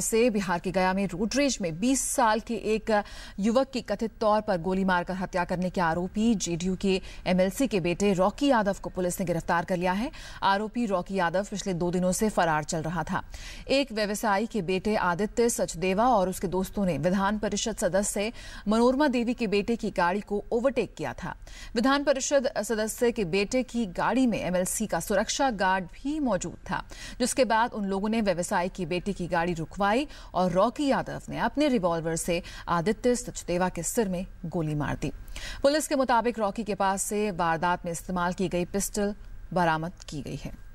से बिहार के गया में रोडरेज में 20 साल के एक युवक की कथित तौर पर गोली मारकर हत्या करने के आरोपी जेडीयू के एमएलसी के बेटे रॉकी यादव को पुलिस ने गिरफ्तार कर लिया है आरोपी रॉकी यादव पिछले दो दिनों से फरार चल रहा था एक व्यवसायी के बेटे आदित्य सचदेवा और उसके दोस्तों ने विधान परिषद सदस्य मनोरमा देवी के बेटे की गाड़ी को ओवरटेक किया था विधान परिषद सदस्य के बेटे की गाड़ी में एमएलसी का सुरक्षा गार्ड भी मौजूद था जिसके बाद उन लोगों ने व्यवसायी की बेटे की गाड़ी रुकवा रखवाई और रॉकी यादव ने अपने रिवॉल्वर से आदित्य सचदेवा के सिर में गोली मार दी पुलिस के मुताबिक रॉकी के पास से वारदात में इस्तेमाल की गई पिस्टल बरामद की गई है